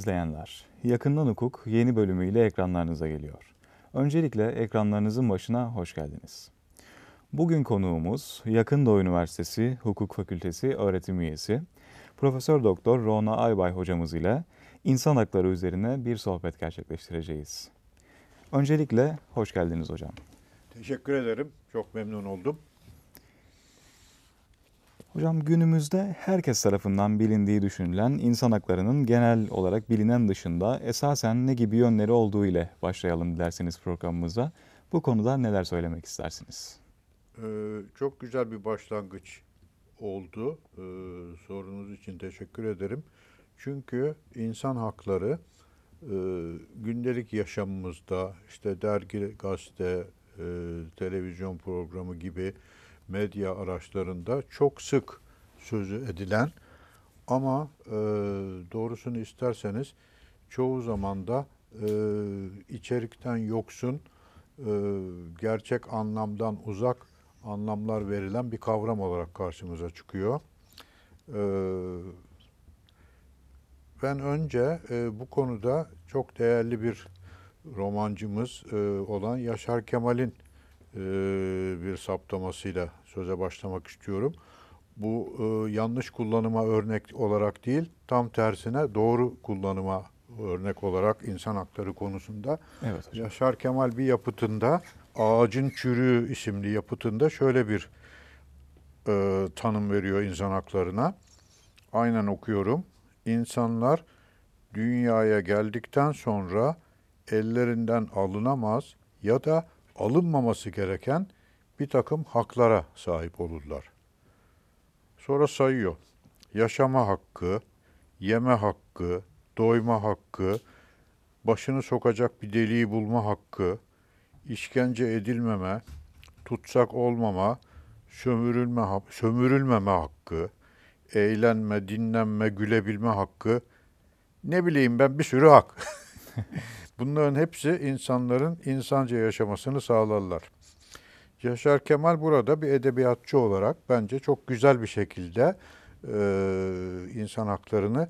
izleyenler. Yakından Hukuk yeni bölümüyle ekranlarınıza geliyor. Öncelikle ekranlarınızın başına hoş geldiniz. Bugün konuğumuz Yakın Doğu Üniversitesi Hukuk Fakültesi öğretim üyesi Profesör Doktor Rona Aybay hocamız ile insan hakları üzerine bir sohbet gerçekleştireceğiz. Öncelikle hoş geldiniz hocam. Teşekkür ederim. Çok memnun oldum. Hocam günümüzde herkes tarafından bilindiği düşünülen insan haklarının genel olarak bilinen dışında esasen ne gibi yönleri olduğu ile başlayalım dilerseniz programımıza. Bu konuda neler söylemek istersiniz? Ee, çok güzel bir başlangıç oldu. Ee, sorunuz için teşekkür ederim. Çünkü insan hakları e, gündelik yaşamımızda işte dergi, gazete, e, televizyon programı gibi medya araçlarında çok sık sözü edilen ama e, doğrusunu isterseniz çoğu zaman da e, içerikten yoksun, e, gerçek anlamdan uzak anlamlar verilen bir kavram olarak karşımıza çıkıyor. E, ben önce e, bu konuda çok değerli bir romancımız e, olan Yaşar Kemal'in e, bir saptamasıyla söze başlamak istiyorum. Bu e, yanlış kullanıma örnek olarak değil, tam tersine doğru kullanıma örnek olarak insan hakları konusunda evet hocam. Yaşar Kemal bir yapıtında Ağacın Çürüğü isimli yapıtında şöyle bir e, tanım veriyor insan haklarına. Aynen okuyorum. İnsanlar dünyaya geldikten sonra ellerinden alınamaz ya da alınmaması gereken bir takım haklara sahip olurlar. Sonra sayıyor. Yaşama hakkı, yeme hakkı, doyma hakkı, başını sokacak bir deliği bulma hakkı, işkence edilmeme, tutsak olmama, sömürülme, sömürülmeme hakkı, eğlenme, dinlenme, gülebilme hakkı, ne bileyim ben bir sürü hak. Bunların hepsi insanların insanca yaşamasını sağlarlar. Yaşar Kemal burada bir edebiyatçı olarak bence çok güzel bir şekilde e, insan haklarını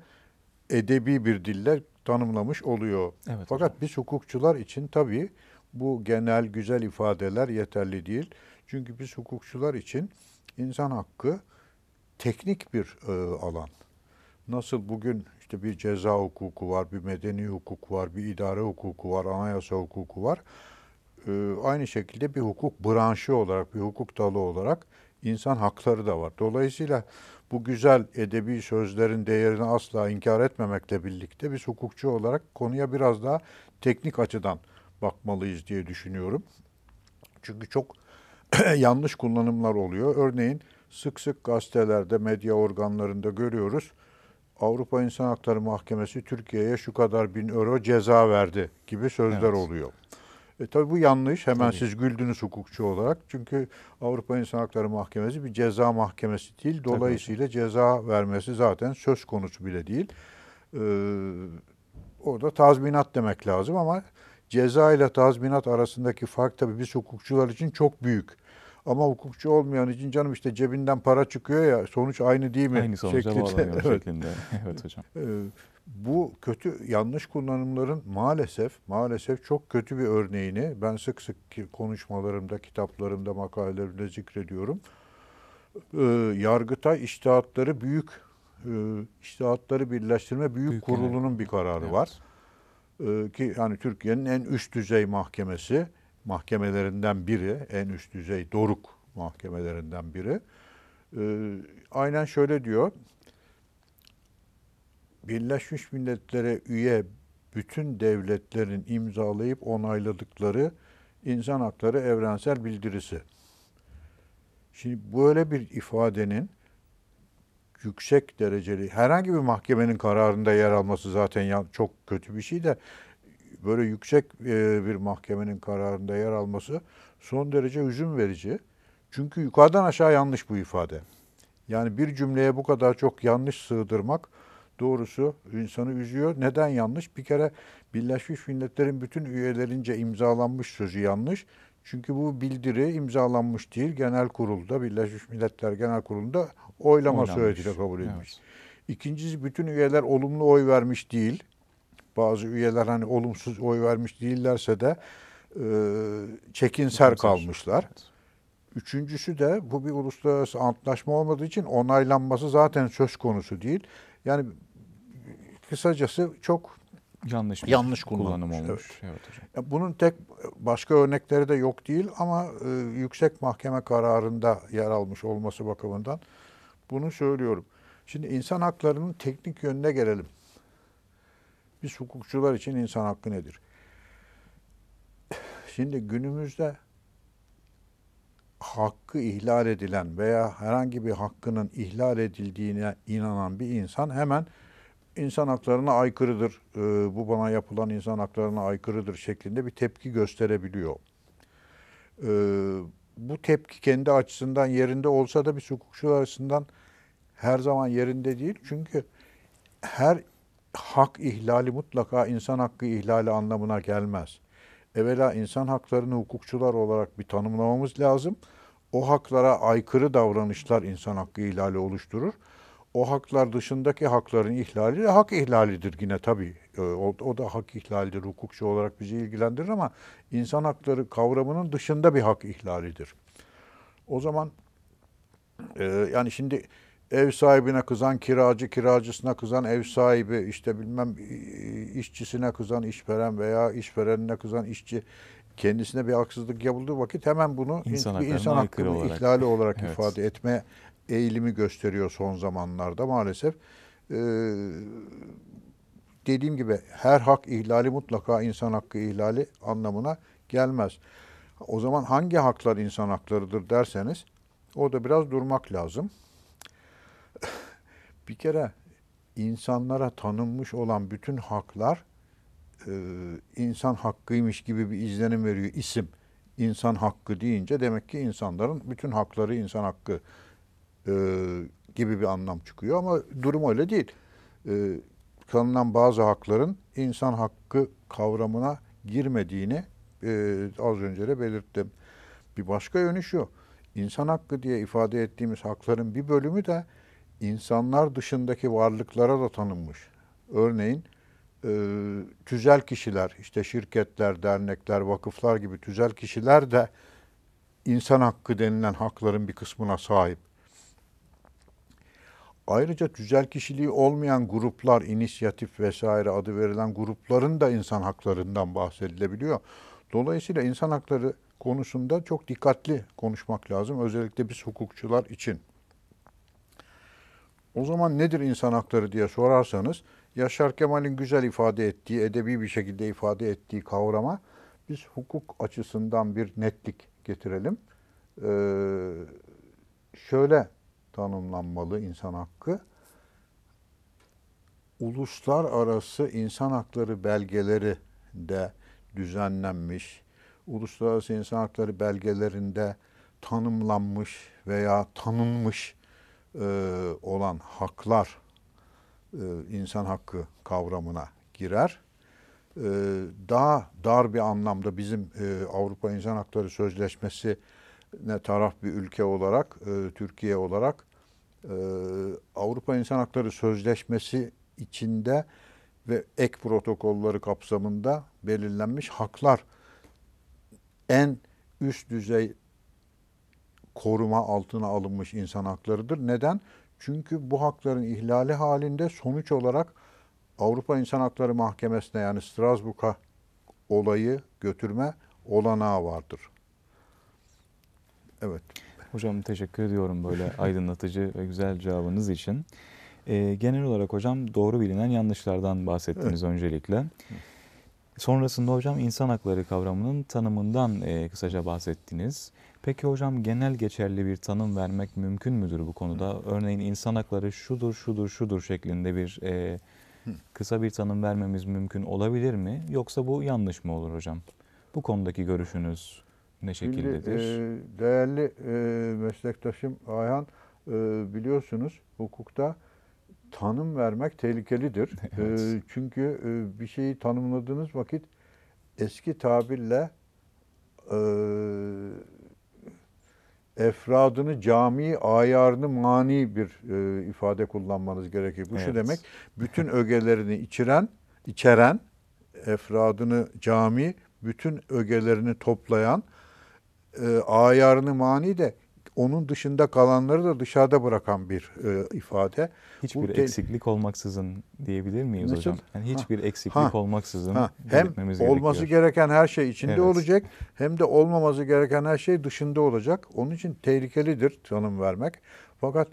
edebi bir dille tanımlamış oluyor. Evet, Fakat hocam. biz hukukçular için tabii bu genel güzel ifadeler yeterli değil. Çünkü biz hukukçular için insan hakkı teknik bir e, alan. Nasıl bugün işte bir ceza hukuku var, bir medeni hukuk var, bir idare hukuku var, anayasa hukuku var e, aynı şekilde bir hukuk branşı olarak, bir hukuk dalı olarak insan hakları da var. Dolayısıyla bu güzel edebi sözlerin değerini asla inkar etmemekle birlikte biz hukukçu olarak konuya biraz daha teknik açıdan bakmalıyız diye düşünüyorum. Çünkü çok yanlış kullanımlar oluyor. Örneğin sık sık gazetelerde, medya organlarında görüyoruz. Avrupa İnsan Hakları Mahkemesi Türkiye'ye şu kadar bin euro ceza verdi gibi sözler evet. oluyor. E, tabii bu yanlış. Hemen tabii. siz güldünüz hukukçu olarak. Çünkü Avrupa İnsan Hakları Mahkemesi bir ceza mahkemesi değil. Dolayısıyla tabii. ceza vermesi zaten söz konusu bile değil. E, orada tazminat demek lazım ama ceza ile tazminat arasındaki fark tabii biz hukukçular için çok büyük. Ama hukukçu olmayan için canım işte cebinden para çıkıyor ya sonuç aynı değil mi? Aynı sonuca şeklinde. bağlanıyor evet. şeklinde. Evet hocam. E, bu kötü yanlış kullanımların maalesef maalesef çok kötü bir örneğini ben sık sık konuşmalarımda, kitaplarımda, makalelerimde zikrediyorum. Ee, yargıtay iştihatları büyük e, iştihatları birleştirme büyük, büyük kurulunun yani. bir kararı evet. var. Ee, ki yani Türkiye'nin en üst düzey mahkemesi mahkemelerinden biri, en üst düzey doruk mahkemelerinden biri. Ee, aynen şöyle diyor. Birleşmiş Milletler'e üye bütün devletlerin imzalayıp onayladıkları insan hakları evrensel bildirisi. Şimdi böyle bir ifadenin yüksek dereceli herhangi bir mahkemenin kararında yer alması zaten çok kötü bir şey de böyle yüksek e, bir mahkemenin kararında yer alması son derece üzüm verici. Çünkü yukarıdan aşağı yanlış bu ifade. Yani bir cümleye bu kadar çok yanlış sığdırmak doğrusu insanı üzüyor. Neden yanlış? Bir kere Birleşmiş Milletler'in bütün üyelerince imzalanmış sözü yanlış. Çünkü bu bildiri imzalanmış değil. Genel kurulda, Birleşmiş Milletler Genel Kurulu'nda oylama suretiyle kabul edilmiş. Evet. İkincisi bütün üyeler olumlu oy vermiş değil. Bazı üyeler hani olumsuz oy vermiş değillerse de e, çekinser kalmışlar. Üçüncüsü de bu bir uluslararası antlaşma olmadığı için onaylanması zaten söz konusu değil. Yani kısacası çok yanlış yanlış kullanım olmuş. Evet. Evet hocam. Bunun tek başka örnekleri de yok değil ama e, yüksek mahkeme kararında yer almış olması bakımından bunu söylüyorum. Şimdi insan haklarının teknik yönüne gelelim. Biz hukukçular için insan hakkı nedir? Şimdi günümüzde hakkı ihlal edilen veya herhangi bir hakkının ihlal edildiğine inanan bir insan hemen insan haklarına aykırıdır, e, bu bana yapılan insan haklarına aykırıdır şeklinde bir tepki gösterebiliyor. E, bu tepki kendi açısından yerinde olsa da bir hukukçular açısından her zaman yerinde değil. Çünkü her hak ihlali mutlaka insan hakkı ihlali anlamına gelmez evvela insan haklarını hukukçular olarak bir tanımlamamız lazım. O haklara aykırı davranışlar insan hakkı ihlali oluşturur. O haklar dışındaki hakların ihlali de hak ihlalidir yine tabii. Ee, o, o da hak ihlalidir. Hukukçu olarak bizi ilgilendirir ama insan hakları kavramının dışında bir hak ihlalidir. O zaman e, yani şimdi ev sahibine kızan kiracı, kiracısına kızan ev sahibi, işte bilmem işçisine kızan işveren veya işverenine kızan işçi kendisine bir haksızlık yapıldığı vakit hemen bunu insan, bir insan hakkını olarak. ihlali olarak evet. ifade etme eğilimi gösteriyor son zamanlarda maalesef. Ee, dediğim gibi her hak ihlali mutlaka insan hakkı ihlali anlamına gelmez. O zaman hangi haklar insan haklarıdır derseniz o da biraz durmak lazım bir kere insanlara tanınmış olan bütün haklar e, insan hakkıymış gibi bir izlenim veriyor isim. İnsan hakkı deyince demek ki insanların bütün hakları insan hakkı e, gibi bir anlam çıkıyor ama durum öyle değil. E, tanınan bazı hakların insan hakkı kavramına girmediğini e, az önce de belirttim. Bir başka yönü şu, insan hakkı diye ifade ettiğimiz hakların bir bölümü de insanlar dışındaki varlıklara da tanınmış. Örneğin e, tüzel kişiler, işte şirketler, dernekler, vakıflar gibi tüzel kişiler de insan hakkı denilen hakların bir kısmına sahip. Ayrıca tüzel kişiliği olmayan gruplar, inisiyatif vesaire adı verilen grupların da insan haklarından bahsedilebiliyor. Dolayısıyla insan hakları konusunda çok dikkatli konuşmak lazım. Özellikle biz hukukçular için. O zaman nedir insan hakları diye sorarsanız Yaşar Kemal'in güzel ifade ettiği, edebi bir şekilde ifade ettiği kavrama biz hukuk açısından bir netlik getirelim. Ee, şöyle tanımlanmalı insan hakkı. Uluslararası insan hakları belgeleri de düzenlenmiş, uluslararası insan hakları belgelerinde tanımlanmış veya tanınmış e, olan haklar e, insan hakkı kavramına girer. E, daha dar bir anlamda bizim e, Avrupa İnsan Hakları Sözleşmesi ne taraf bir ülke olarak, e, Türkiye olarak e, Avrupa İnsan Hakları Sözleşmesi içinde ve ek protokolları kapsamında belirlenmiş haklar en üst düzey koruma altına alınmış insan haklarıdır. Neden? Çünkü bu hakların ihlali halinde sonuç olarak Avrupa İnsan Hakları Mahkemesi'ne yani Strasbourg'a olayı götürme olanağı vardır. Evet. Hocam teşekkür ediyorum böyle aydınlatıcı ve güzel cevabınız için. E, genel olarak hocam doğru bilinen yanlışlardan bahsettiniz evet. öncelikle. Sonrasında hocam insan hakları kavramının tanımından e, kısaca bahsettiniz. Peki hocam genel geçerli bir tanım vermek mümkün müdür bu konuda? Hı. Örneğin insan hakları şudur, şudur, şudur şeklinde bir e, kısa bir tanım vermemiz mümkün olabilir mi? Yoksa bu yanlış mı olur hocam? Bu konudaki görüşünüz ne şekildedir? Şimdi, e, değerli e, meslektaşım Ayhan e, biliyorsunuz hukukta tanım vermek tehlikelidir. evet. e, çünkü e, bir şeyi tanımladığınız vakit eski tabirle e, efradını, cami ayarını mani bir e, ifade kullanmanız gerekir. Bu evet. şu demek, bütün ögelerini içiren, içeren, efradını cami, bütün ögelerini toplayan, e, ayarını mani de onun dışında kalanları da dışarıda bırakan bir e, ifade. Hiçbir Bu, eksiklik olmaksızın diyebilir miyiz Nasıl? hocam? Yani hiçbir ha. eksiklik ha. olmaksızın ha. Hem olması gerekiyor. gereken her şey içinde evet. olacak hem de olmaması gereken her şey dışında olacak. Onun için tehlikelidir tanım vermek. Fakat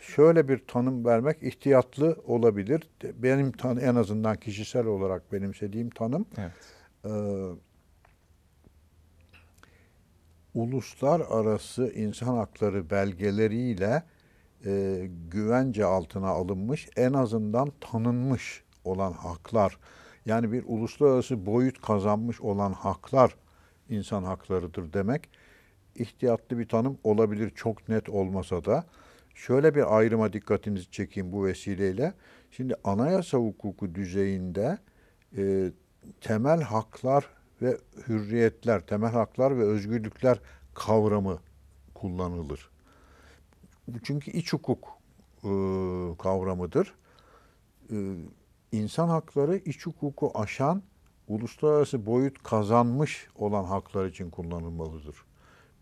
şöyle bir tanım vermek ihtiyatlı olabilir. Benim tan en azından kişisel olarak benimsediğim tanım. Evet. E, uluslararası insan hakları belgeleriyle e, güvence altına alınmış, en azından tanınmış olan haklar, yani bir uluslararası boyut kazanmış olan haklar insan haklarıdır demek. İhtiyatlı bir tanım olabilir çok net olmasa da. Şöyle bir ayrıma dikkatinizi çekeyim bu vesileyle. Şimdi anayasa hukuku düzeyinde e, temel haklar ve hürriyetler, temel haklar ve özgürlükler kavramı kullanılır. Çünkü iç hukuk e, kavramıdır. E, insan hakları iç hukuku aşan, uluslararası boyut kazanmış olan haklar için kullanılmalıdır.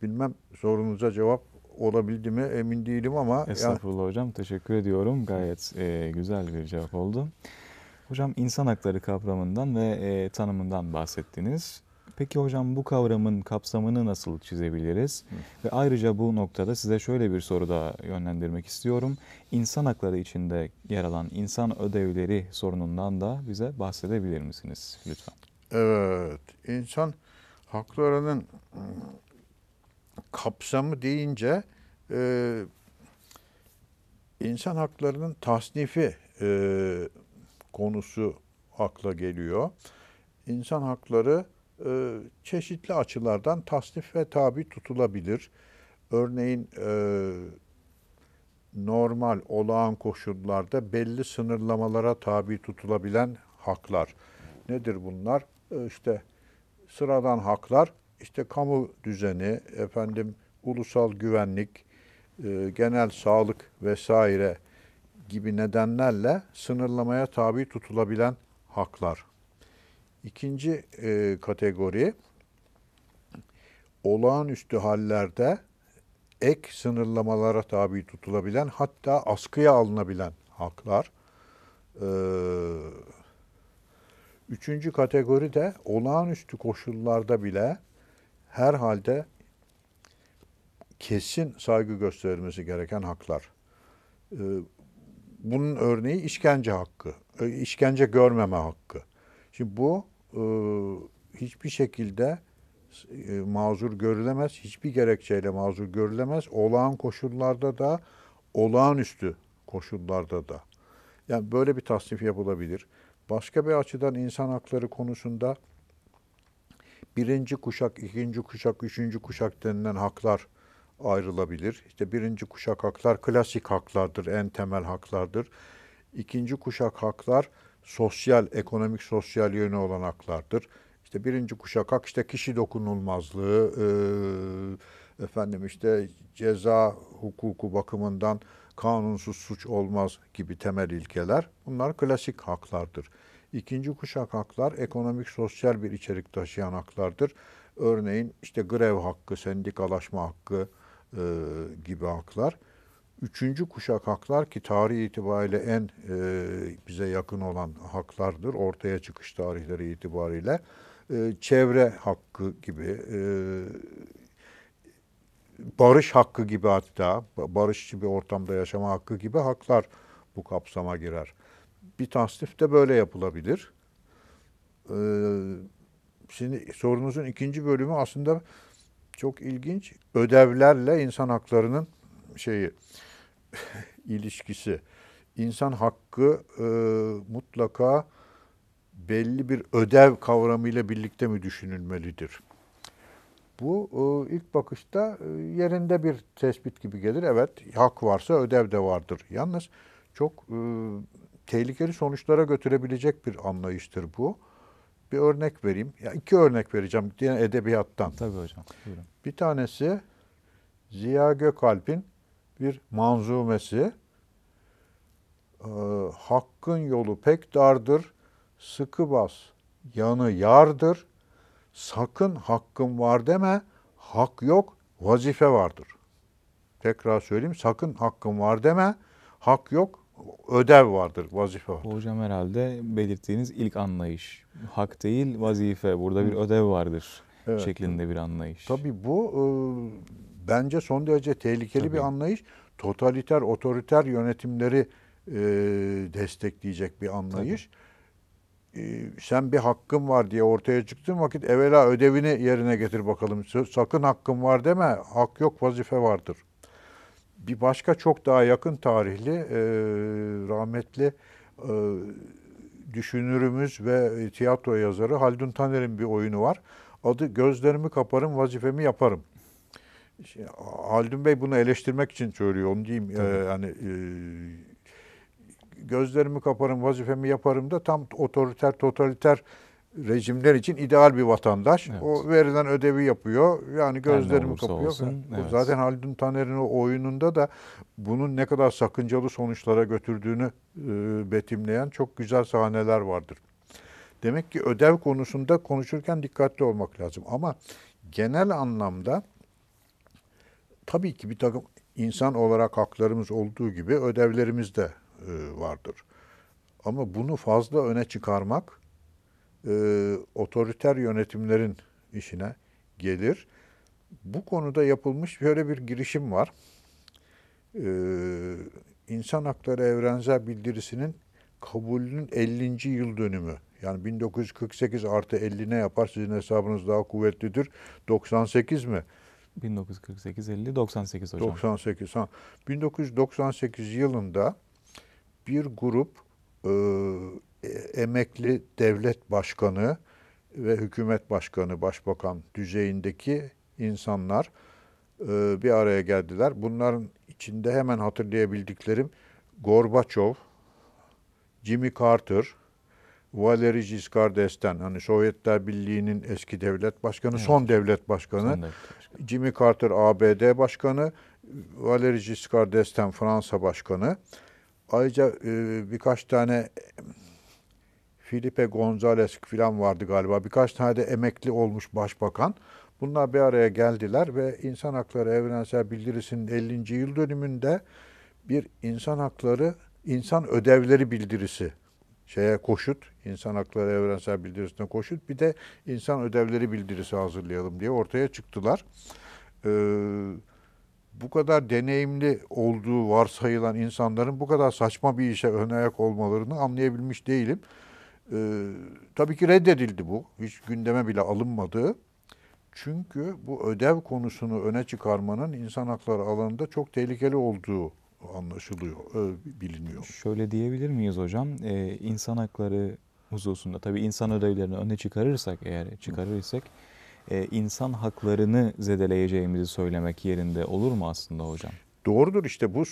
Bilmem sorunuza cevap olabildi mi emin değilim ama... Estağfurullah yani... hocam teşekkür ediyorum. Gayet e, güzel bir cevap oldu. Hocam insan hakları kavramından ve e, tanımından bahsettiniz. Peki hocam bu kavramın kapsamını nasıl çizebiliriz? Hı. Ve ayrıca bu noktada size şöyle bir soru da yönlendirmek istiyorum. İnsan hakları içinde yer alan insan ödevleri sorunundan da bize bahsedebilir misiniz lütfen? Evet, insan haklarının ıı, kapsamı deyince e, insan haklarının tasnifi e, konusu akla geliyor. İnsan hakları e, çeşitli açılardan tasnif ve tabi tutulabilir. Örneğin e, normal, olağan koşullarda belli sınırlamalara tabi tutulabilen haklar. Nedir bunlar? E, işte sıradan haklar, işte kamu düzeni, efendim ulusal güvenlik, e, genel sağlık vesaire gibi nedenlerle sınırlamaya tabi tutulabilen haklar. İkinci e, kategori olağanüstü hallerde ek sınırlamalara tabi tutulabilen hatta askıya alınabilen haklar. Ee, üçüncü kategori de olağanüstü koşullarda bile herhalde kesin saygı gösterilmesi gereken haklar. Ee, bunun örneği işkence hakkı, e, işkence görmeme hakkı. Şimdi bu e, hiçbir şekilde e, mazur görülemez, hiçbir gerekçeyle mazur görülemez. Olağan koşullarda da, olağanüstü koşullarda da. Yani böyle bir tasnif yapılabilir. Başka bir açıdan insan hakları konusunda birinci kuşak, ikinci kuşak, üçüncü kuşak denilen haklar ayrılabilir. İşte birinci kuşak haklar klasik haklardır, en temel haklardır. İkinci kuşak haklar sosyal, ekonomik sosyal yönü olan haklardır. İşte birinci kuşak hak işte kişi dokunulmazlığı, e, efendim işte ceza hukuku bakımından kanunsuz suç olmaz gibi temel ilkeler. Bunlar klasik haklardır. İkinci kuşak haklar ekonomik sosyal bir içerik taşıyan haklardır. Örneğin işte grev hakkı, sendikalaşma hakkı, e, gibi haklar. Üçüncü kuşak haklar ki tarih itibariyle en e, bize yakın olan haklardır. Ortaya çıkış tarihleri itibariyle e, çevre hakkı gibi, e, barış hakkı gibi hatta barışçı bir ortamda yaşama hakkı gibi haklar bu kapsama girer. Bir tasnif de böyle yapılabilir. Ee, şimdi sorunuzun ikinci bölümü aslında çok ilginç ödevlerle insan haklarının şeyi ilişkisi. İnsan hakkı e, mutlaka belli bir ödev kavramıyla birlikte mi düşünülmelidir? Bu e, ilk bakışta e, yerinde bir tespit gibi gelir. Evet, hak varsa ödev de vardır. Yalnız çok e, tehlikeli sonuçlara götürebilecek bir anlayıştır bu bir örnek vereyim. Ya iki örnek vereceğim yine edebiyattan. Tabii hocam. Buyurun. Bir tanesi Ziya Gökalp'in bir manzumesi. Ee, Hakkın yolu pek dardır, sıkı bas, yanı yardır. Sakın hakkın var deme, hak yok, vazife vardır. Tekrar söyleyeyim, sakın hakkın var deme, hak yok, ödev vardır, vazife vardır. Hocam herhalde belirttiğiniz ilk anlayış. Hak değil, vazife. Burada bir ödev vardır evet. şeklinde bir anlayış. Tabii bu e, bence son derece tehlikeli Tabii. bir anlayış. Totaliter, otoriter yönetimleri e, destekleyecek bir anlayış. E, sen bir hakkın var diye ortaya çıktığın vakit evvela ödevini yerine getir bakalım. Sakın hakkın var deme. Hak yok, vazife vardır bir başka çok daha yakın tarihli e, rahmetli e, düşünürümüz ve tiyatro yazarı Haldun Taner'in bir oyunu var. Adı Gözlerimi Kaparım Vazifemi Yaparım. İşte, Haldun Bey bunu eleştirmek için söylüyor onu diyeyim. E, Tabii. Ee, e, gözlerimi kaparım vazifemi yaparım da tam otoriter totaliter rejimler için ideal bir vatandaş. Evet. O verilen ödevi yapıyor. Yani gözlerimi yani kapıyor. Olsun, evet. Zaten Haldun Taner'in o oyununda da bunun ne kadar sakıncalı sonuçlara götürdüğünü e, betimleyen çok güzel sahneler vardır. Demek ki ödev konusunda konuşurken dikkatli olmak lazım. Ama genel anlamda tabii ki bir takım insan olarak haklarımız olduğu gibi ödevlerimiz de e, vardır. Ama bunu fazla öne çıkarmak e, otoriter yönetimlerin işine gelir. Bu konuda yapılmış böyle bir girişim var. Ee, İnsan Hakları Evrensel Bildirisi'nin kabulünün 50. yıl dönümü. Yani 1948 artı 50 ne yapar? Sizin hesabınız daha kuvvetlidir. 98 mi? 1948 50 98 hocam. 98 ha. 1998 yılında bir grup e, e, emekli devlet başkanı ve hükümet başkanı, başbakan düzeyindeki insanlar e, bir araya geldiler. Bunların içinde hemen hatırlayabildiklerim Gorbaçov, Jimmy Carter, Valery Giscard d'Estaing hani Sovyetler Birliği'nin eski devlet başkanı, evet. son devlet başkanı. Son devlet başkanı. Jimmy Carter ABD başkanı, Valery Giscard d'Estaing Fransa başkanı. Ayrıca e, birkaç tane Filipe González falan vardı galiba. Birkaç tane de emekli olmuş başbakan. Bunlar bir araya geldiler ve İnsan Hakları Evrensel Bildirisi'nin 50. yıl dönümünde bir insan hakları, insan ödevleri bildirisi şeye koşut, insan hakları evrensel bildirisine koşut, bir de insan ödevleri bildirisi hazırlayalım diye ortaya çıktılar. Ee, bu kadar deneyimli olduğu varsayılan insanların bu kadar saçma bir işe önayak olmalarını anlayabilmiş değilim. Ee, tabii ki reddedildi bu. Hiç gündeme bile alınmadı. Çünkü bu ödev konusunu öne çıkarmanın insan hakları alanında çok tehlikeli olduğu anlaşılıyor, e, biliniyor. Şöyle diyebilir miyiz hocam? Ee, insan hakları hususunda tabii insan ödevlerini öne çıkarırsak eğer çıkarırsak e, insan haklarını zedeleyeceğimizi söylemek yerinde olur mu aslında hocam? Doğrudur işte bu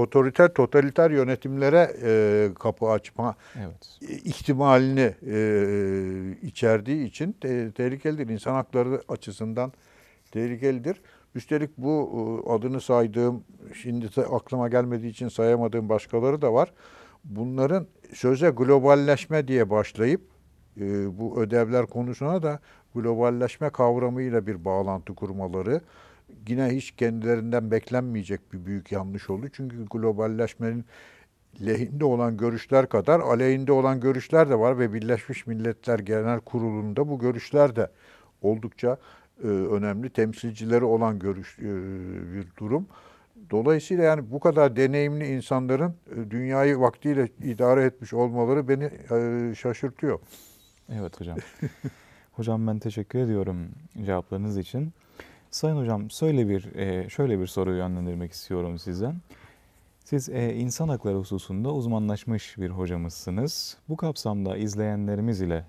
otoriter totaliter yönetimlere e, kapı açma evet. ihtimalini e, içerdiği için te, tehlikelidir. İnsan hakları açısından tehlikelidir. Üstelik bu e, adını saydığım, şimdi aklıma gelmediği için sayamadığım başkaları da var. Bunların söze globalleşme diye başlayıp e, bu ödevler konusuna da globalleşme kavramıyla bir bağlantı kurmaları, yine hiç kendilerinden beklenmeyecek bir büyük yanlış oldu. Çünkü globalleşmenin lehinde olan görüşler kadar aleyhinde olan görüşler de var ve Birleşmiş Milletler Genel Kurulu'nda bu görüşler de oldukça e, önemli temsilcileri olan görüş e, bir durum. Dolayısıyla yani bu kadar deneyimli insanların e, dünyayı vaktiyle idare etmiş olmaları beni e, şaşırtıyor. Evet hocam. hocam ben teşekkür ediyorum cevaplarınız için. Sayın hocam e, şöyle bir şöyle bir soru yönlendirmek istiyorum sizden. Siz e, insan hakları hususunda uzmanlaşmış bir hocamızsınız. Bu kapsamda izleyenlerimiz ile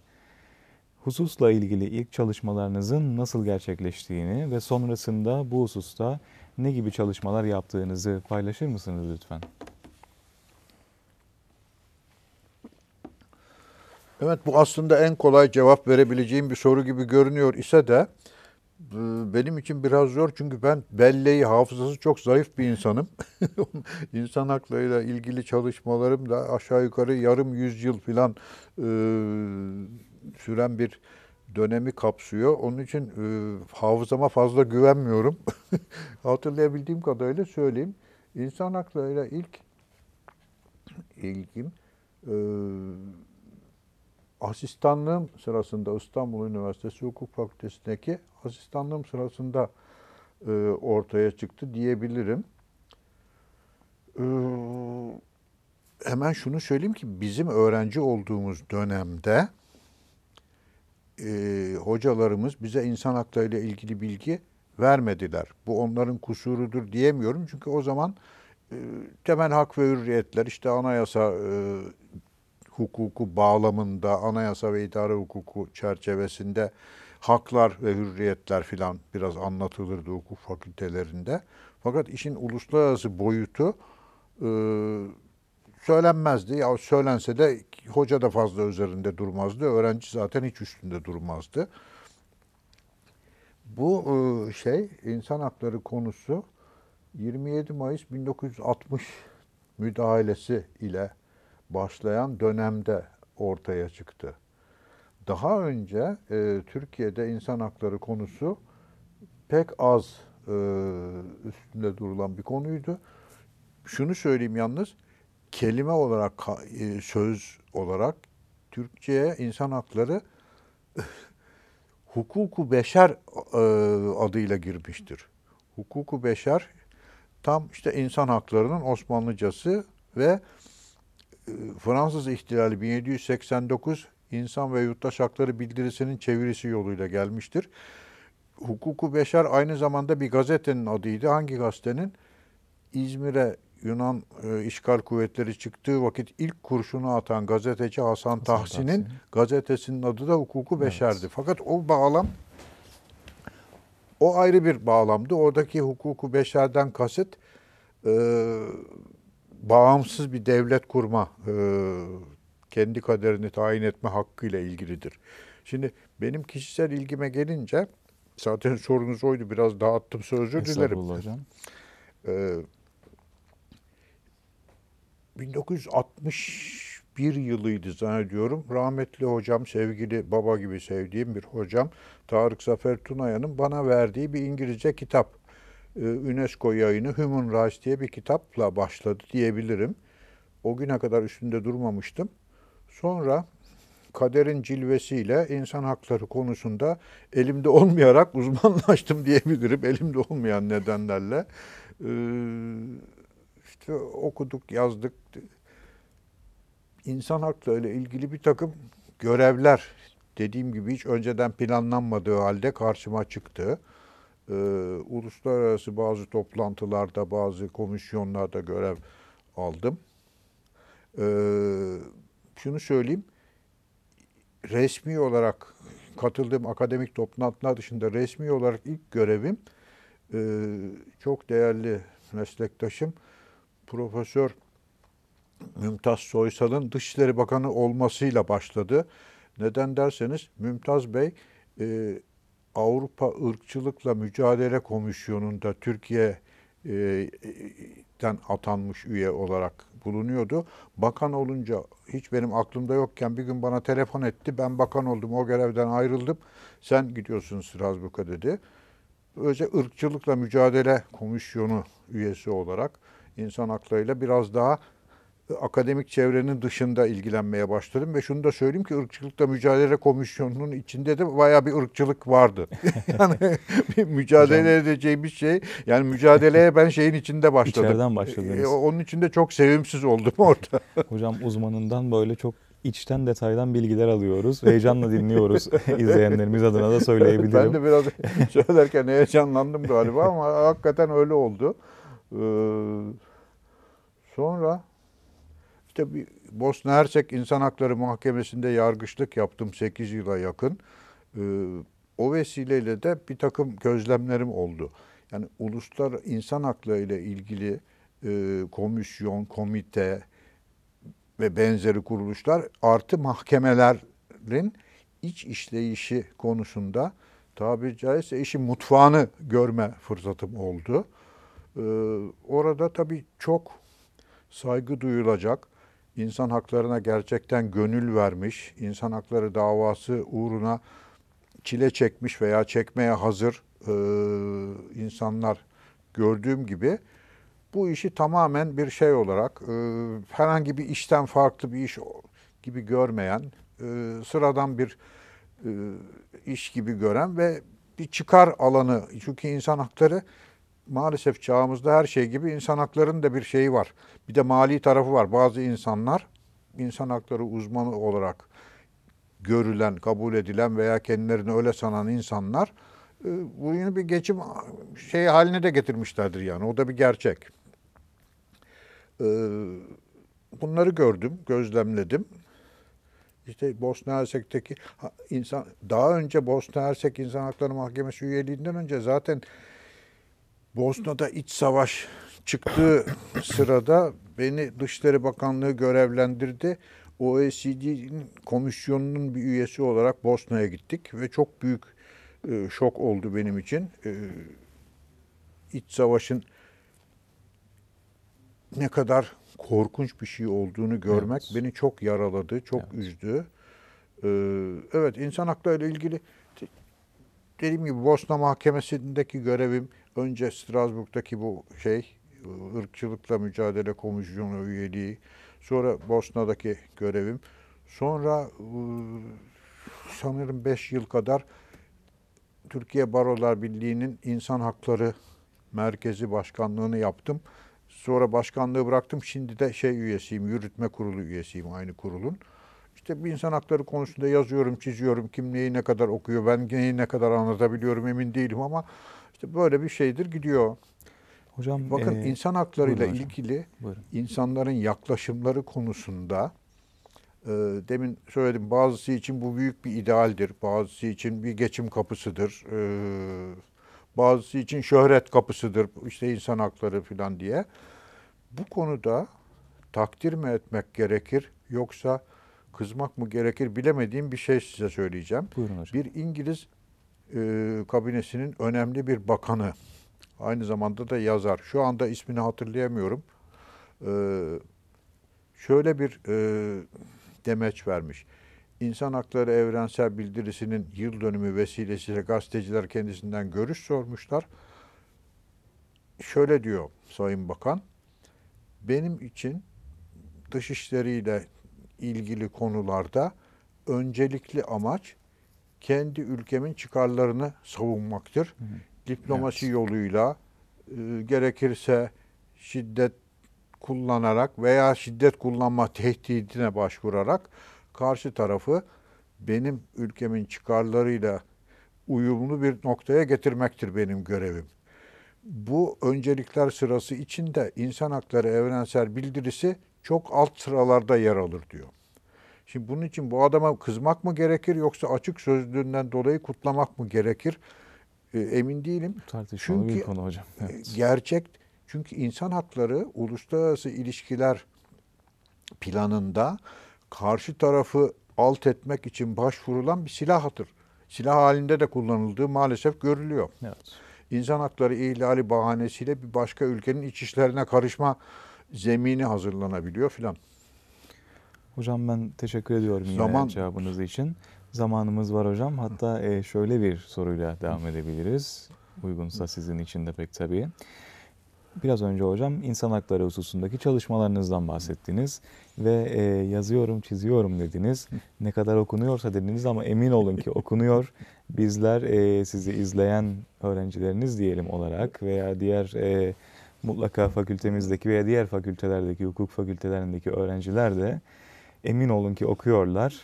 hususla ilgili ilk çalışmalarınızın nasıl gerçekleştiğini ve sonrasında bu hususta ne gibi çalışmalar yaptığınızı paylaşır mısınız lütfen? Evet bu aslında en kolay cevap verebileceğim bir soru gibi görünüyor ise de ee, benim için biraz zor çünkü ben belleği, hafızası çok zayıf bir insanım. İnsan haklarıyla ilgili çalışmalarım da aşağı yukarı yarım yüzyıl falan e, süren bir dönemi kapsıyor. Onun için e, hafızama fazla güvenmiyorum. Hatırlayabildiğim kadarıyla söyleyeyim. İnsan haklarıyla ilk ilgim e, asistanlığım sırasında İstanbul Üniversitesi Hukuk Fakültesindeki asistanlığım sırasında e, ortaya çıktı diyebilirim. E, hemen şunu söyleyeyim ki bizim öğrenci olduğumuz dönemde e, hocalarımız bize insan hakları ile ilgili bilgi vermediler. Bu onların kusurudur diyemiyorum çünkü o zaman e, temel hak ve hürriyetler işte anayasa e, hukuku bağlamında, anayasa ve idare hukuku çerçevesinde haklar ve hürriyetler filan biraz anlatılırdı hukuk fakültelerinde. Fakat işin uluslararası boyutu e, söylenmezdi. Ya söylense de hoca da fazla üzerinde durmazdı. Öğrenci zaten hiç üstünde durmazdı. Bu e, şey insan hakları konusu 27 Mayıs 1960 müdahalesi ile başlayan dönemde ortaya çıktı. Daha önce e, Türkiye'de insan hakları konusu pek az e, üstünde durulan bir konuydu. Şunu söyleyeyim yalnız, kelime olarak, e, söz olarak Türkçe'ye insan hakları hukuku beşer e, adıyla girmiştir. Hukuku beşer tam işte insan haklarının Osmanlıcası ve e, Fransız ihtilali 1789 İnsan ve Yurttaş Hakları Bildirisi'nin çevirisi yoluyla gelmiştir. Hukuku Beşer aynı zamanda bir gazetenin adıydı. Hangi gazetenin? İzmir'e Yunan e, işgal kuvvetleri çıktığı vakit ilk kurşunu atan gazeteci Hasan, Hasan Tahsin'in Tahsin. gazetesinin adı da Hukuku Beşer'di. Evet. Fakat o bağlam o ayrı bir bağlamdı. Oradaki Hukuku Beşer'den kasıt e, bağımsız bir devlet kurma e, kendi kaderini tayin etme hakkıyla ilgilidir. Şimdi benim kişisel ilgime gelince zaten sorunuz oydu biraz dağıttım sözü dilerim. Ee, 1961 yılıydı zannediyorum. Rahmetli hocam, sevgili baba gibi sevdiğim bir hocam Tarık Zafer Tunaya'nın bana verdiği bir İngilizce kitap. Ee, UNESCO yayını Human Rights diye bir kitapla başladı diyebilirim. O güne kadar üstünde durmamıştım. Sonra kaderin cilvesiyle insan hakları konusunda elimde olmayarak uzmanlaştım diyebilirim. Elimde olmayan nedenlerle. işte okuduk, yazdık. İnsan hakları ile ilgili bir takım görevler dediğim gibi hiç önceden planlanmadığı halde karşıma çıktı. uluslararası bazı toplantılarda, bazı komisyonlarda görev aldım. Ee, şunu söyleyeyim. Resmi olarak katıldığım akademik toplantılar dışında resmi olarak ilk görevim e, çok değerli meslektaşım Profesör Mümtaz Soysal'ın Dışişleri Bakanı olmasıyla başladı. Neden derseniz Mümtaz Bey e, Avrupa Irkçılıkla Mücadele Komisyonu'nda Türkiye e, e, den atanmış üye olarak bulunuyordu. Bakan olunca hiç benim aklımda yokken bir gün bana telefon etti. Ben bakan oldum, o görevden ayrıldım. Sen gidiyorsun Strasbourg'a dedi. Özel ırkçılıkla mücadele komisyonu üyesi olarak insan aklıyla biraz daha akademik çevrenin dışında ilgilenmeye başladım ve şunu da söyleyeyim ki ırkçılıkla mücadele komisyonunun içinde de baya bir ırkçılık vardı. yani bir mücadele Hocam. edeceğimiz şey yani mücadeleye ben şeyin içinde başladım. İçeriden başladınız. Ee, onun içinde çok sevimsiz oldum orada. Hocam uzmanından böyle çok içten detaydan bilgiler alıyoruz. Heyecanla dinliyoruz izleyenlerimiz adına da söyleyebilirim. Ben de biraz söylerken heyecanlandım galiba ama hakikaten öyle oldu. Ee, sonra Tabi Bosna Hersek İnsan Hakları Mahkemesi'nde yargıçlık yaptım 8 yıla yakın. Ee, o vesileyle de bir takım gözlemlerim oldu. Yani uluslar insan hakları ile ilgili e, komisyon, komite ve benzeri kuruluşlar artı mahkemelerin iç işleyişi konusunda tabiri caizse işin mutfağını görme fırsatım oldu. Ee, orada tabii çok saygı duyulacak, insan haklarına gerçekten gönül vermiş, insan hakları davası uğruna çile çekmiş veya çekmeye hazır e, insanlar gördüğüm gibi bu işi tamamen bir şey olarak e, herhangi bir işten farklı bir iş gibi görmeyen, e, sıradan bir e, iş gibi gören ve bir çıkar alanı çünkü insan hakları maalesef çağımızda her şey gibi insan haklarının da bir şeyi var. Bir de mali tarafı var. Bazı insanlar insan hakları uzmanı olarak görülen, kabul edilen veya kendilerini öyle sanan insanlar e, bu yine bir geçim şey haline de getirmişlerdir yani. O da bir gerçek. E, bunları gördüm, gözlemledim. İşte Bosna Hersek'teki insan daha önce Bosna Hersek İnsan Hakları Mahkemesi üyeliğinden önce zaten Bosna'da iç savaş çıktığı sırada beni Dışişleri Bakanlığı görevlendirdi. OECD'nin komisyonunun bir üyesi olarak Bosna'ya gittik ve çok büyük e, şok oldu benim için. E, iç savaşın ne kadar korkunç bir şey olduğunu görmek evet. beni çok yaraladı, çok evet. üzdü. Ee, evet, insan hakları ile ilgili dediğim gibi Bosna Mahkemesi'ndeki görevim önce Strasbourg'daki bu şey ırkçılıkla mücadele komisyonu üyeliği, sonra Bosna'daki görevim, sonra ıı, sanırım 5 yıl kadar Türkiye Barolar Birliği'nin insan Hakları Merkezi Başkanlığı'nı yaptım. Sonra başkanlığı bıraktım. Şimdi de şey üyesiyim, yürütme kurulu üyesiyim aynı kurulun işte bir insan hakları konusunda yazıyorum, çiziyorum. Kim neyi ne kadar okuyor, ben neyi ne kadar anlatabiliyorum emin değilim ama işte böyle bir şeydir gidiyor. Hocam bakın ee, insan haklarıyla buyurun hocam. ilgili buyurun. insanların yaklaşımları konusunda e, demin söyledim bazısı için bu büyük bir idealdir. Bazısı için bir geçim kapısıdır. E, bazısı için şöhret kapısıdır. işte insan hakları falan diye. Bu konuda takdir mi etmek gerekir yoksa kızmak mı gerekir bilemediğim bir şey size söyleyeceğim. Buyurun hocam. Bir İngiliz e, kabinesinin önemli bir bakanı, aynı zamanda da yazar. Şu anda ismini hatırlayamıyorum. E, şöyle bir e, demeç vermiş. İnsan Hakları Evrensel Bildirisi'nin yıl dönümü vesilesiyle gazeteciler kendisinden görüş sormuşlar. Şöyle diyor Sayın Bakan, benim için dışişleriyle ilgili konularda öncelikli amaç kendi ülkemin çıkarlarını savunmaktır. Hı hı. Diplomasi evet. yoluyla e, gerekirse şiddet kullanarak veya şiddet kullanma tehdidine başvurarak karşı tarafı benim ülkemin çıkarlarıyla uyumlu bir noktaya getirmektir benim görevim. Bu öncelikler sırası içinde insan hakları evrensel bildirisi çok alt sıralarda yer alır diyor. Şimdi bunun için bu adama kızmak mı gerekir yoksa açık sözlüğünden dolayı kutlamak mı gerekir? Ee, emin değilim. Tartışmalı çünkü bir konu hocam. E, evet. Gerçek çünkü insan hakları uluslararası ilişkiler planında karşı tarafı alt etmek için başvurulan bir silahtır. Silah halinde de kullanıldığı maalesef görülüyor. Evet. İnsan hakları ihlali bahanesiyle bir başka ülkenin iç işlerine karışma zemini hazırlanabiliyor filan. Hocam ben teşekkür ediyorum yine Zaman... cevabınız için. Zamanımız var hocam. Hatta e, şöyle bir soruyla devam edebiliriz. Uygunsa sizin için de pek tabii. Biraz önce hocam insan hakları hususundaki çalışmalarınızdan bahsettiniz ve e, yazıyorum, çiziyorum dediniz. Ne kadar okunuyorsa dediniz ama emin olun ki okunuyor. Bizler e, sizi izleyen öğrencileriniz diyelim olarak veya diğer e, mutlaka fakültemizdeki veya diğer fakültelerdeki, hukuk fakültelerindeki öğrenciler de emin olun ki okuyorlar.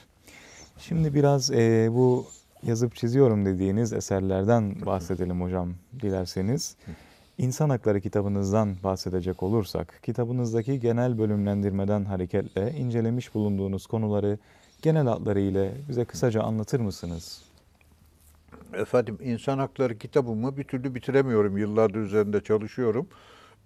Şimdi biraz e, bu yazıp çiziyorum dediğiniz eserlerden bahsedelim hocam dilerseniz. İnsan Hakları kitabınızdan bahsedecek olursak, kitabınızdaki genel bölümlendirmeden hareketle incelemiş bulunduğunuz konuları genel hatları ile bize kısaca anlatır mısınız? Efendim İnsan Hakları kitabımı bir türlü bitiremiyorum. Yıllardır üzerinde çalışıyorum.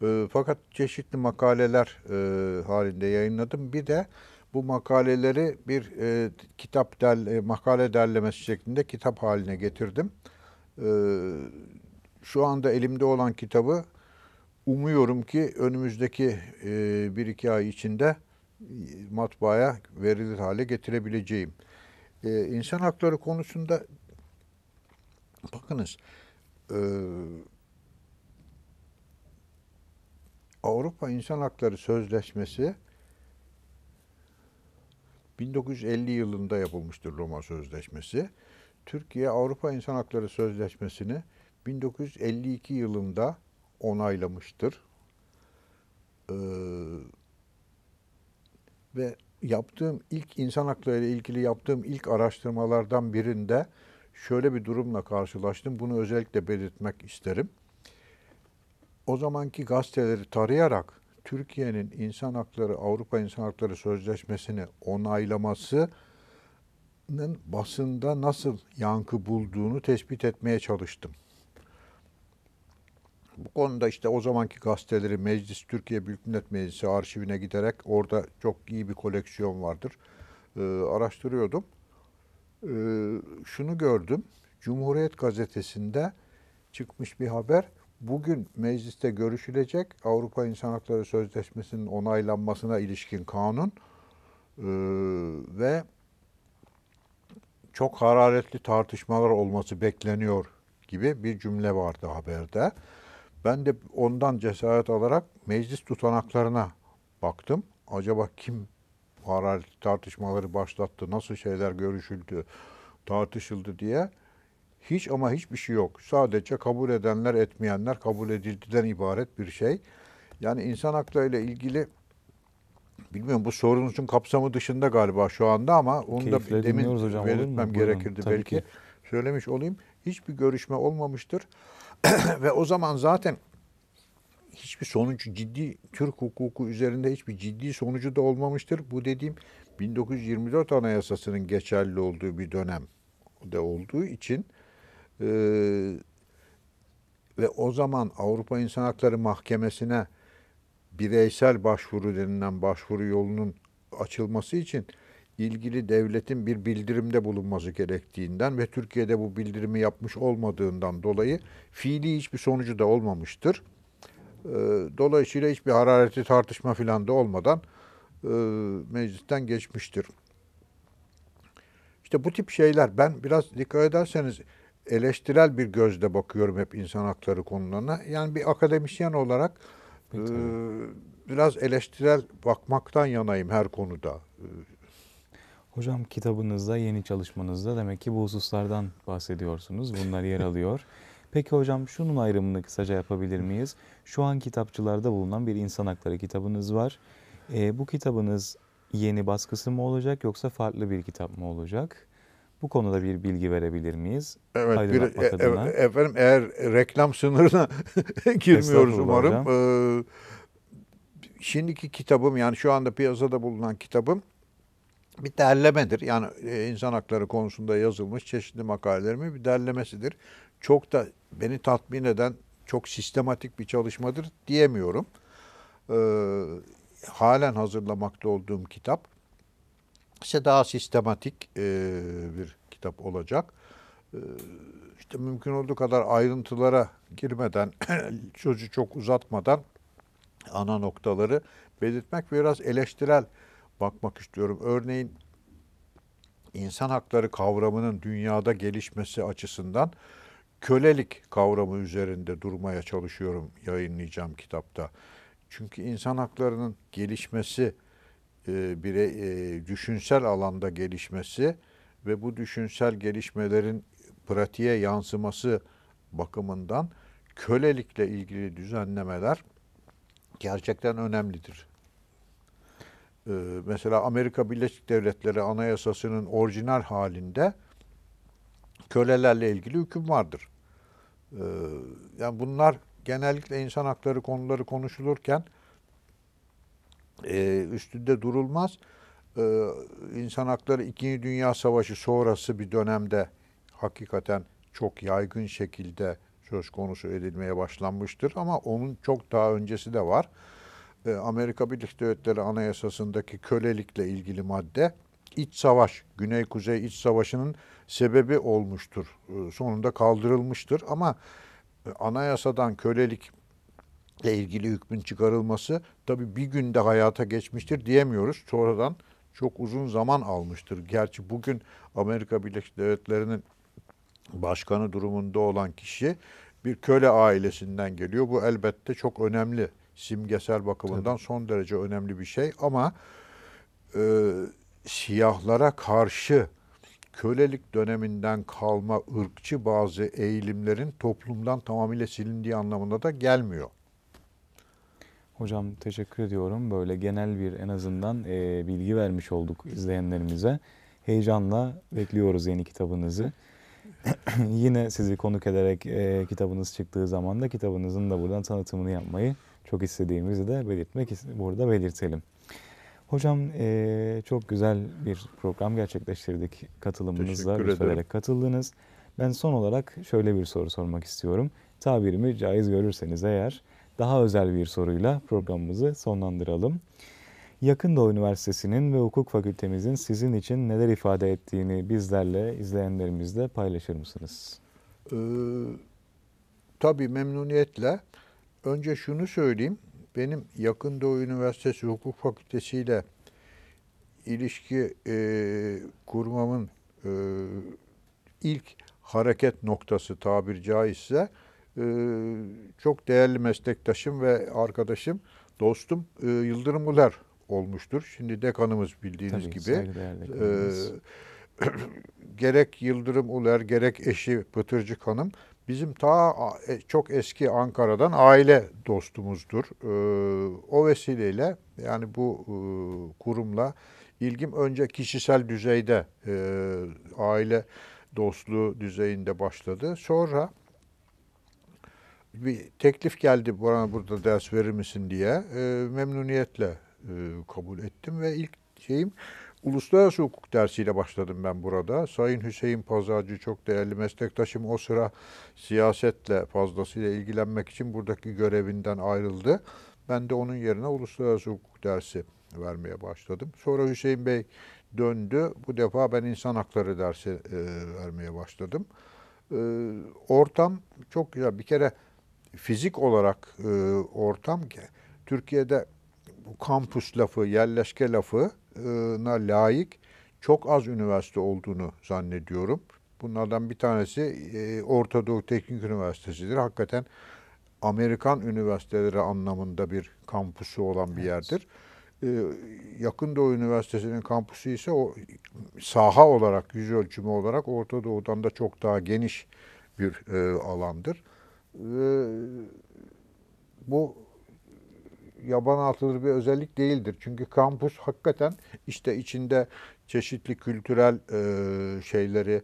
E, fakat çeşitli makaleler e, halinde yayınladım. Bir de bu makaleleri bir e, kitap derle, makale derlemesi şeklinde kitap haline getirdim. E, şu anda elimde olan kitabı umuyorum ki önümüzdeki e, bir iki ay içinde e, matbaaya verilir hale getirebileceğim. E, insan hakları konusunda bakınız e, Avrupa İnsan Hakları Sözleşmesi 1950 yılında yapılmıştır Roma Sözleşmesi. Türkiye Avrupa İnsan Hakları Sözleşmesi'ni 1952 yılında onaylamıştır. Ee, ve yaptığım ilk insan hakları ile ilgili yaptığım ilk araştırmalardan birinde şöyle bir durumla karşılaştım. Bunu özellikle belirtmek isterim o zamanki gazeteleri tarayarak Türkiye'nin insan hakları Avrupa İnsan Hakları Sözleşmesi'ni onaylamasının basında nasıl yankı bulduğunu tespit etmeye çalıştım. Bu konuda işte o zamanki gazeteleri Meclis Türkiye Büyük Millet Meclisi arşivine giderek orada çok iyi bir koleksiyon vardır. Ee, araştırıyordum. Ee, şunu gördüm. Cumhuriyet gazetesinde çıkmış bir haber bugün mecliste görüşülecek Avrupa İnsan Hakları Sözleşmesi'nin onaylanmasına ilişkin kanun e, ve çok hararetli tartışmalar olması bekleniyor gibi bir cümle vardı haberde. Ben de ondan cesaret alarak meclis tutanaklarına baktım. Acaba kim hararetli tartışmaları başlattı, nasıl şeyler görüşüldü, tartışıldı diye. Hiç ama hiçbir şey yok. Sadece kabul edenler etmeyenler kabul edildiden ibaret bir şey. Yani insan hakları ile ilgili bilmiyorum bu sorunun kapsamı dışında galiba şu anda ama onu Keyifle da demin hocam, belirtmem gerekirdi Tabii belki. Ki. Söylemiş olayım. Hiçbir görüşme olmamıştır. Ve o zaman zaten hiçbir sonuç ciddi Türk hukuku üzerinde hiçbir ciddi sonucu da olmamıştır. Bu dediğim 1924 Anayasası'nın geçerli olduğu bir dönem de olduğu için ee, ve o zaman Avrupa İnsan Hakları Mahkemesi'ne bireysel başvuru denilen başvuru yolunun açılması için ilgili devletin bir bildirimde bulunması gerektiğinden ve Türkiye'de bu bildirimi yapmış olmadığından dolayı fiili hiçbir sonucu da olmamıştır. Ee, dolayısıyla hiçbir hararetli tartışma filan da olmadan e, meclisten geçmiştir. İşte bu tip şeyler ben biraz dikkat ederseniz eleştirel bir gözle bakıyorum hep insan hakları konularına. Yani bir akademisyen olarak e, biraz eleştirel bakmaktan yanayım her konuda. E, hocam kitabınızda, yeni çalışmanızda demek ki bu hususlardan bahsediyorsunuz. Bunlar yer alıyor. Peki hocam şunun ayrımını kısaca yapabilir miyiz? Şu an kitapçılarda bulunan bir insan hakları kitabınız var. E, bu kitabınız yeni baskısı mı olacak yoksa farklı bir kitap mı olacak? Bu konuda bir bilgi verebilir miyiz? Evet, bir, e, e, efendim eğer reklam sınırına girmiyoruz umarım. Ee, şimdiki kitabım yani şu anda piyasada bulunan kitabım bir derlemedir. Yani e, insan hakları konusunda yazılmış çeşitli makalelerimin bir derlemesidir. Çok da beni tatmin eden çok sistematik bir çalışmadır diyemiyorum. Ee, halen hazırlamakta olduğum kitap işte daha sistematik e, bir kitap olacak. E, işte mümkün olduğu kadar ayrıntılara girmeden, sözü çok uzatmadan ana noktaları belirtmek ve biraz eleştirel bakmak istiyorum. Örneğin insan hakları kavramının dünyada gelişmesi açısından kölelik kavramı üzerinde durmaya çalışıyorum yayınlayacağım kitapta. Çünkü insan haklarının gelişmesi e, birey e, düşünsel alanda gelişmesi ve bu düşünsel gelişmelerin pratiğe yansıması bakımından kölelikle ilgili düzenlemeler gerçekten önemlidir. Ee, mesela Amerika Birleşik Devletleri Anayasası'nın orijinal halinde kölelerle ilgili hüküm vardır. Ee, yani bunlar genellikle insan hakları konuları konuşulurken e, üstünde durulmaz. E, insan hakları İkinci Dünya Savaşı sonrası bir dönemde hakikaten çok yaygın şekilde söz konusu edilmeye başlanmıştır ama onun çok daha öncesi de var. E, Amerika Birleşik Devletleri Anayasası'ndaki kölelikle ilgili madde iç savaş, Güney-Kuzey iç savaşının sebebi olmuştur. E, sonunda kaldırılmıştır ama e, anayasadan kölelik ile ilgili hükmün çıkarılması tabi bir günde hayata geçmiştir diyemiyoruz. Sonradan çok uzun zaman almıştır. Gerçi bugün Amerika Birleşik Devletleri'nin başkanı durumunda olan kişi bir köle ailesinden geliyor. Bu elbette çok önemli. Simgesel bakımından son derece önemli bir şey ama e, siyahlara karşı kölelik döneminden kalma ırkçı bazı eğilimlerin toplumdan tamamıyla silindiği anlamına da gelmiyor. Hocam teşekkür ediyorum. Böyle genel bir en azından e, bilgi vermiş olduk izleyenlerimize. Heyecanla bekliyoruz yeni kitabınızı. Yine sizi konuk ederek e, kitabınız çıktığı zaman da kitabınızın da buradan tanıtımını yapmayı çok istediğimizi de belirtmek burada belirtelim. Hocam e, çok güzel bir program gerçekleştirdik katılımınızla, lütfederek katıldınız. Ben son olarak şöyle bir soru sormak istiyorum. Tabirimi caiz görürseniz eğer daha özel bir soruyla programımızı sonlandıralım. Yakın Doğu Üniversitesi'nin ve hukuk fakültemizin sizin için neler ifade ettiğini bizlerle, izleyenlerimizle paylaşır mısınız? Ee, tabii memnuniyetle. Önce şunu söyleyeyim. Benim Yakın Doğu Üniversitesi Hukuk Fakültesi ile ilişki e, kurmamın e, ilk hareket noktası tabir caizse ee, çok değerli meslektaşım ve arkadaşım, dostum e, Yıldırım Uler olmuştur. Şimdi dekanımız bildiğiniz Tabii, gibi. E, gerek Yıldırım Uler gerek eşi Pıtırcık Hanım bizim ta e, çok eski Ankara'dan aile dostumuzdur. E, o vesileyle yani bu e, kurumla ilgim önce kişisel düzeyde e, aile dostluğu düzeyinde başladı. Sonra bir teklif geldi bana burada ders verir misin diye. E, memnuniyetle e, kabul ettim ve ilk şeyim uluslararası hukuk dersiyle başladım ben burada. Sayın Hüseyin Pazarcı çok değerli meslektaşım o sıra siyasetle fazlasıyla ilgilenmek için buradaki görevinden ayrıldı. Ben de onun yerine uluslararası hukuk dersi vermeye başladım. Sonra Hüseyin Bey döndü. Bu defa ben insan hakları dersi e, vermeye başladım. E, ortam çok güzel. Bir kere fizik olarak e, ortam ki Türkiye'de bu kampüs lafı, yerleşke lafına layık çok az üniversite olduğunu zannediyorum. Bunlardan bir tanesi e, Orta Doğu Teknik Üniversitesi'dir. Hakikaten Amerikan üniversiteleri anlamında bir kampüsü olan bir yerdir. E, yakın Doğu Üniversitesi'nin kampüsü ise o saha olarak, yüz ölçümü olarak Orta Doğu'dan da çok daha geniş bir e, alandır. Ee, bu yaban atılır bir özellik değildir. Çünkü kampüs hakikaten işte içinde çeşitli kültürel e, şeyleri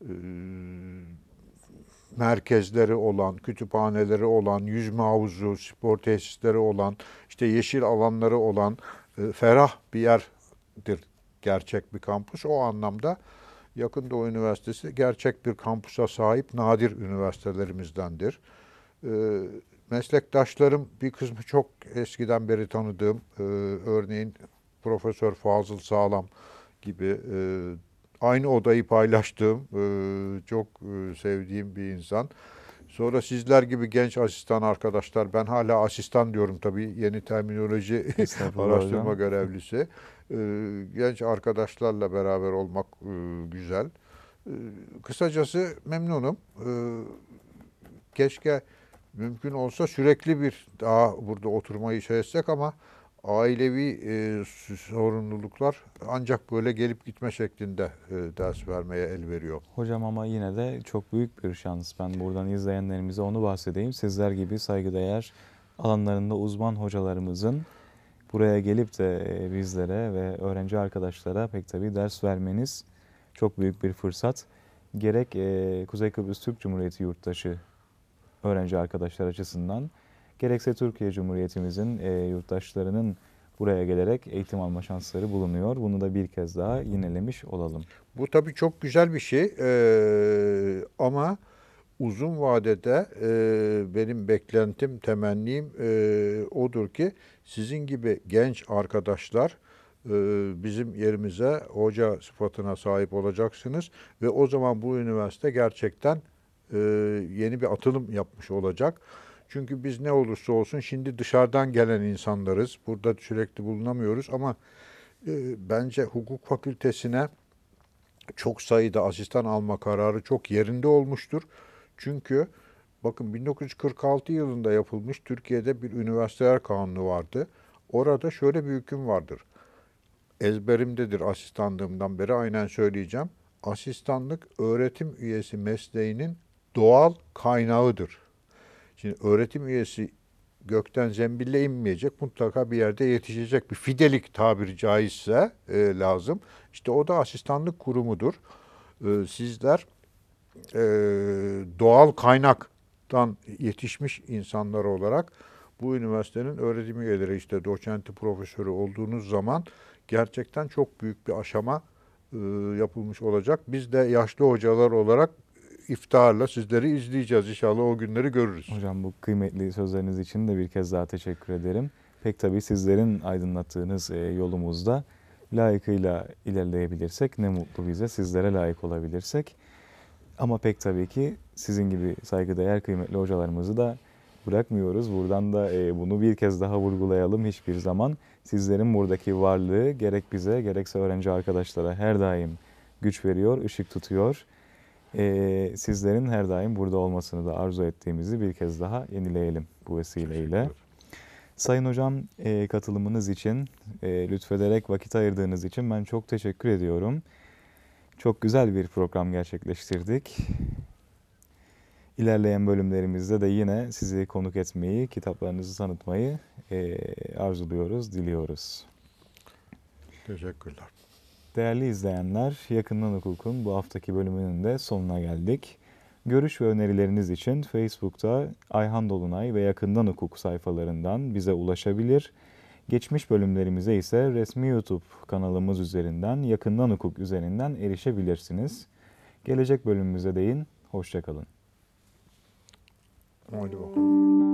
e, merkezleri olan, kütüphaneleri olan, yüzme havuzu, spor tesisleri olan, işte yeşil alanları olan e, ferah bir yerdir gerçek bir kampüs. O anlamda Yakında o Üniversitesi gerçek bir kampusa sahip nadir üniversitelerimizdendir. Ee, meslektaşlarım bir kısmı çok eskiden beri tanıdığım, e, örneğin Profesör Fazıl Sağlam gibi e, aynı odayı paylaştığım, e, çok sevdiğim bir insan. Sonra sizler gibi genç asistan arkadaşlar, ben hala asistan diyorum tabii yeni terminoloji araştırma görevlisi. Ee, genç arkadaşlarla beraber olmak e, güzel. Ee, kısacası memnunum. Ee, keşke mümkün olsa sürekli bir daha burada oturmayı şey etsek ama ailevi e, sorumluluklar ancak böyle gelip gitme şeklinde e, ders vermeye el veriyor. Hocam ama yine de çok büyük bir şans. Ben buradan izleyenlerimize onu bahsedeyim. Sizler gibi saygıdeğer alanlarında uzman hocalarımızın buraya gelip de e, bizlere ve öğrenci arkadaşlara pek tabii ders vermeniz çok büyük bir fırsat. Gerek e, Kuzey Kıbrıs Türk Cumhuriyeti yurttaşı öğrenci arkadaşlar açısından gerekse Türkiye Cumhuriyetimizin e, yurttaşlarının buraya gelerek eğitim alma şansları bulunuyor. Bunu da bir kez daha yinelemiş olalım. Bu tabii çok güzel bir şey ee, ama uzun vadede e, benim beklentim, temennim e, odur ki sizin gibi genç arkadaşlar e, bizim yerimize hoca sıfatına sahip olacaksınız ve o zaman bu üniversite gerçekten e, yeni bir atılım yapmış olacak. Çünkü biz ne olursa olsun şimdi dışarıdan gelen insanlarız. Burada sürekli bulunamıyoruz ama e, bence hukuk fakültesine çok sayıda asistan alma kararı çok yerinde olmuştur. Çünkü bakın 1946 yılında yapılmış Türkiye'de bir üniversiteler kanunu vardı. Orada şöyle bir hüküm vardır. Ezberimdedir asistanlığımdan beri aynen söyleyeceğim. Asistanlık öğretim üyesi mesleğinin doğal kaynağıdır. Şimdi öğretim üyesi gökten zembille inmeyecek. Mutlaka bir yerde yetişecek bir fidelik tabiri caizse e, lazım. İşte o da asistanlık kurumudur. E, sizler e, doğal kaynaktan yetişmiş insanlar olarak bu üniversitenin öğretim üyeleri işte doçenti profesörü olduğunuz zaman gerçekten çok büyük bir aşama e, yapılmış olacak. Biz de yaşlı hocalar olarak iftiharla sizleri izleyeceğiz. İnşallah o günleri görürüz. Hocam bu kıymetli sözleriniz için de bir kez daha teşekkür ederim. Pek tabii sizlerin aydınlattığınız e, yolumuzda layıkıyla ilerleyebilirsek ne mutlu bize sizlere layık olabilirsek. Ama pek tabii ki sizin gibi saygıdeğer kıymetli hocalarımızı da bırakmıyoruz. Buradan da e, bunu bir kez daha vurgulayalım hiçbir zaman. Sizlerin buradaki varlığı gerek bize gerekse öğrenci arkadaşlara her daim güç veriyor, ışık tutuyor e, sizlerin her daim burada olmasını da arzu ettiğimizi bir kez daha yenileyelim bu vesileyle. Sayın Hocam e, katılımınız için, e, lütfederek vakit ayırdığınız için ben çok teşekkür ediyorum. Çok güzel bir program gerçekleştirdik. İlerleyen bölümlerimizde de yine sizi konuk etmeyi, kitaplarınızı tanıtmayı e, arzuluyoruz, diliyoruz. Teşekkürler. Değerli izleyenler, Yakından Hukuk'un bu haftaki bölümünün de sonuna geldik. Görüş ve önerileriniz için Facebook'ta Ayhan Dolunay ve Yakından Hukuk sayfalarından bize ulaşabilir. Geçmiş bölümlerimize ise resmi YouTube kanalımız üzerinden, Yakından Hukuk üzerinden erişebilirsiniz. Gelecek bölümümüze değin, hoşçakalın. Haydi bakalım.